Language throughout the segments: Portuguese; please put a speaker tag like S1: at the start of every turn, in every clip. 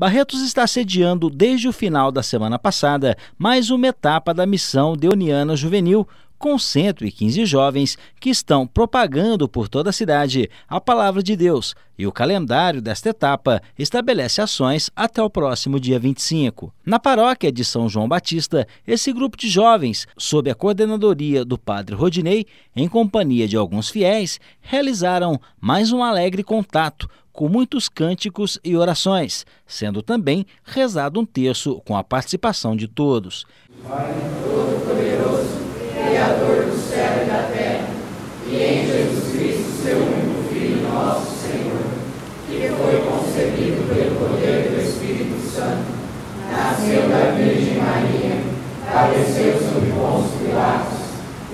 S1: Barretos está sediando desde o final da semana passada mais uma etapa da missão Deoniana Juvenil, com 115 jovens que estão propagando por toda a cidade a palavra de Deus, e o calendário desta etapa estabelece ações até o próximo dia 25. Na paróquia de São João Batista, esse grupo de jovens, sob a coordenadoria do padre Rodinei, em companhia de alguns fiéis, realizaram mais um alegre contato com muitos cânticos e orações, sendo também rezado um terço com a participação de todos. Pai
S2: Todo-Poderoso, Criador do céu e da terra, e em Jesus Cristo, seu único Filho, nosso Senhor, que foi concebido pelo poder do Espírito Santo, nasceu da Virgem Maria, padeceu
S1: sob bons Pilatos,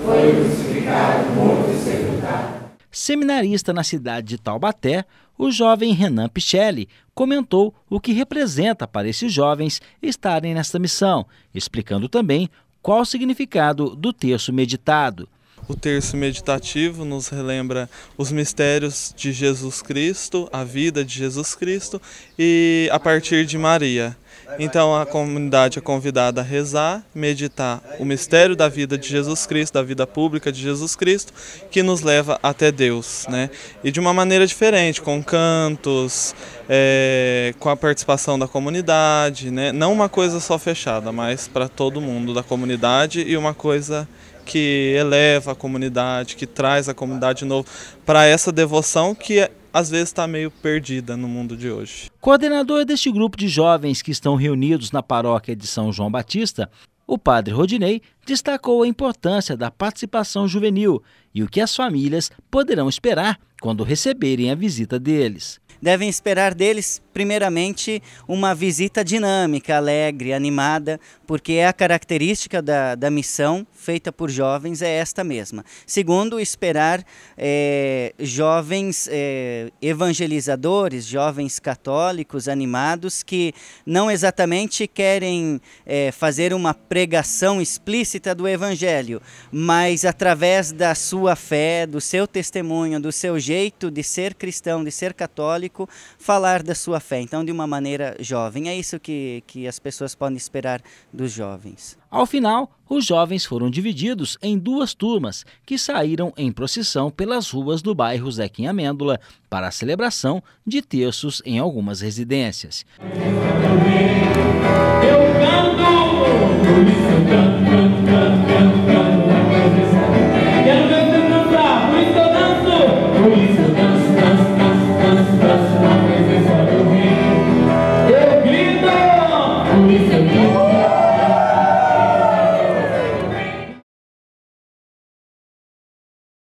S1: foi crucificado morto Seminarista na cidade de Taubaté, o jovem Renan Pichelli comentou o que representa para esses jovens estarem nesta missão, explicando também qual o
S3: significado do texto meditado. O terço meditativo nos relembra os mistérios de Jesus Cristo, a vida de Jesus Cristo e a partir de Maria. Então a comunidade é convidada a rezar, meditar o mistério da vida de Jesus Cristo, da vida pública de Jesus Cristo, que nos leva até Deus, né? E de uma maneira diferente, com cantos, é, com a participação da comunidade, né? Não uma coisa só fechada, mas para todo mundo da comunidade e uma coisa que eleva a comunidade, que traz a comunidade de novo para essa devoção que às vezes está meio perdida no mundo de hoje.
S1: Coordenador deste grupo de jovens que estão reunidos na paróquia de São João Batista, o padre Rodinei destacou a importância da participação juvenil e o que as famílias poderão esperar
S2: quando receberem a visita deles devem esperar deles, primeiramente, uma visita dinâmica, alegre, animada, porque é a característica da, da missão feita por jovens, é esta mesma. Segundo, esperar é, jovens é, evangelizadores, jovens católicos animados que não exatamente querem é, fazer uma pregação explícita explícita do Evangelho, mas através da sua fé, do seu testemunho, do seu jeito de ser cristão, de ser católico, falar da sua fé. Então, de uma maneira jovem. É isso que, que as pessoas podem esperar dos jovens. Ao final, os
S1: jovens foram divididos em duas turmas que saíram em procissão pelas ruas do bairro Zequinha Amêndola para a celebração de terços em algumas residências. Eu canto, eu
S3: canto, eu canto.